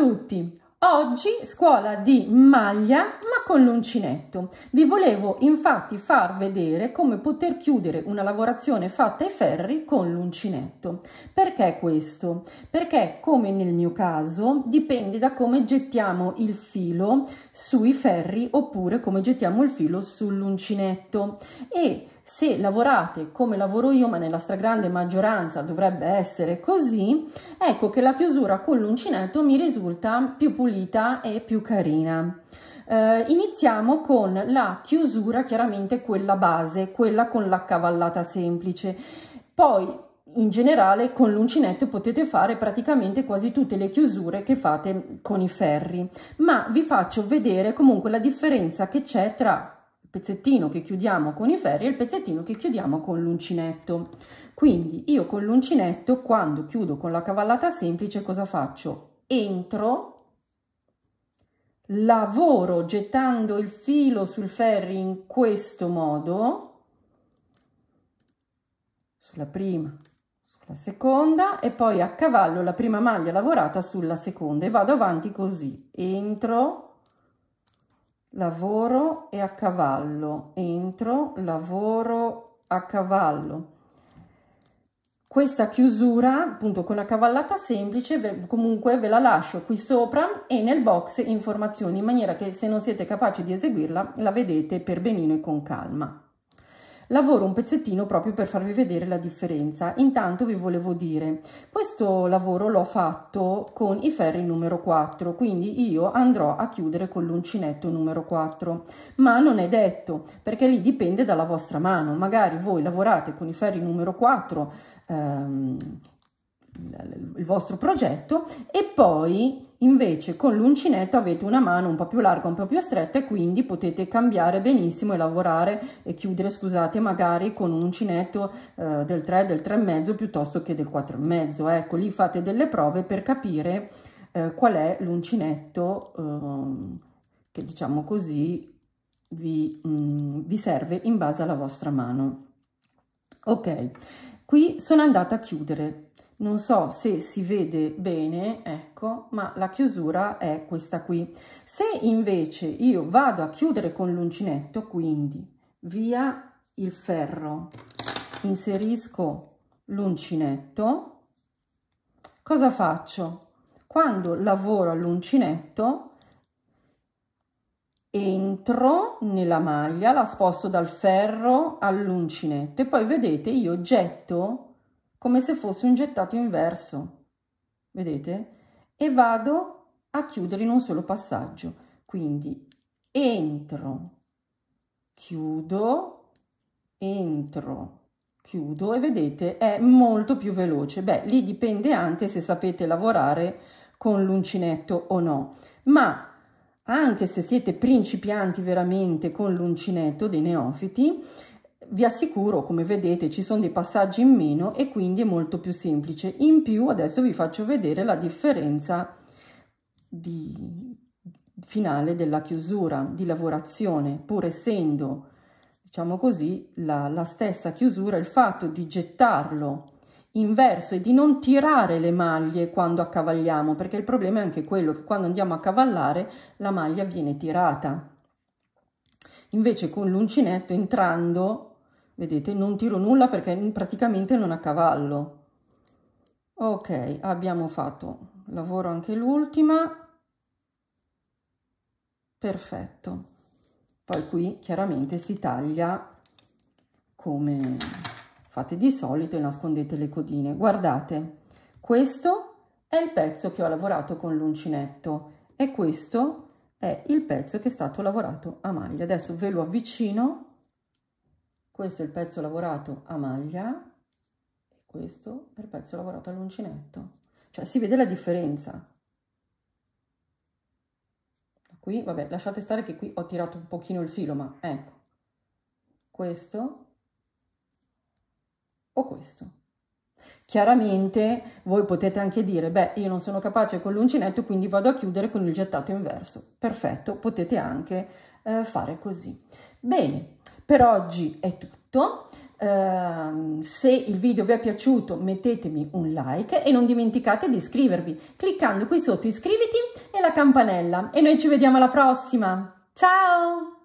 tutti! Oggi scuola di maglia ma con l'uncinetto. Vi volevo infatti far vedere come poter chiudere una lavorazione fatta ai ferri con l'uncinetto. Perché questo? Perché come nel mio caso dipende da come gettiamo il filo sui ferri oppure come gettiamo il filo sull'uncinetto e se lavorate come lavoro io, ma nella stragrande maggioranza dovrebbe essere così, ecco che la chiusura con l'uncinetto mi risulta più pulita e più carina. Eh, iniziamo con la chiusura, chiaramente quella base, quella con la cavallata semplice. Poi in generale con l'uncinetto potete fare praticamente quasi tutte le chiusure che fate con i ferri, ma vi faccio vedere comunque la differenza che c'è tra pezzettino che chiudiamo con i ferri e il pezzettino che chiudiamo con l'uncinetto. Quindi io con l'uncinetto, quando chiudo con la cavallata semplice, cosa faccio? Entro, lavoro gettando il filo sul ferri in questo modo, sulla prima, sulla seconda e poi a cavallo la prima maglia lavorata sulla seconda e vado avanti così, entro, lavoro e a cavallo, entro, lavoro a cavallo. Questa chiusura, appunto con la cavallata semplice, comunque ve la lascio qui sopra e nel box informazioni in maniera che se non siete capaci di eseguirla la vedete per benino e con calma lavoro un pezzettino proprio per farvi vedere la differenza. Intanto vi volevo dire, questo lavoro l'ho fatto con i ferri numero 4, quindi io andrò a chiudere con l'uncinetto numero 4, ma non è detto, perché lì dipende dalla vostra mano. Magari voi lavorate con i ferri numero 4 ehm, il vostro progetto e poi invece con l'uncinetto avete una mano un po' più larga, un po' più stretta e quindi potete cambiare benissimo e lavorare e chiudere, scusate, magari con un uncinetto eh, del 3, del 3,5 piuttosto che del 4,5. Ecco, lì fate delle prove per capire eh, qual è l'uncinetto eh, che diciamo così vi, mh, mm, vi serve in base alla vostra mano. Ok, qui sono andata a chiudere non so se si vede bene, ecco, ma la chiusura è questa qui. Se invece io vado a chiudere con l'uncinetto, quindi via il ferro, inserisco l'uncinetto, cosa faccio? Quando lavoro all'uncinetto, entro nella maglia, la sposto dal ferro all'uncinetto e poi vedete io getto come se fosse un gettato inverso, vedete? E vado a chiudere in un solo passaggio, quindi entro, chiudo, entro, chiudo e vedete è molto più veloce. Beh, lì dipende anche se sapete lavorare con l'uncinetto o no, ma anche se siete principianti veramente con l'uncinetto dei neofiti, vi assicuro, come vedete, ci sono dei passaggi in meno e quindi è molto più semplice. In più adesso vi faccio vedere la differenza di finale della chiusura di lavorazione, pur essendo, diciamo così, la, la stessa chiusura, il fatto di gettarlo inverso e di non tirare le maglie quando accavagliamo, perché il problema è anche quello che quando andiamo a cavallare la maglia viene tirata. Invece con l'uncinetto entrando vedete non tiro nulla perché praticamente non accavallo ok abbiamo fatto lavoro anche l'ultima perfetto poi qui chiaramente si taglia come fate di solito e nascondete le codine guardate questo è il pezzo che ho lavorato con l'uncinetto e questo è il pezzo che è stato lavorato a maglia adesso ve lo avvicino questo è il pezzo lavorato a maglia e questo è il pezzo lavorato all'uncinetto cioè si vede la differenza qui vabbè lasciate stare che qui ho tirato un pochino il filo ma ecco questo o questo chiaramente voi potete anche dire beh io non sono capace con l'uncinetto quindi vado a chiudere con il gettato inverso perfetto potete anche eh, fare così bene per oggi è tutto. Uh, se il video vi è piaciuto mettetemi un like e non dimenticate di iscrivervi cliccando qui sotto iscriviti e la campanella e noi ci vediamo alla prossima ciao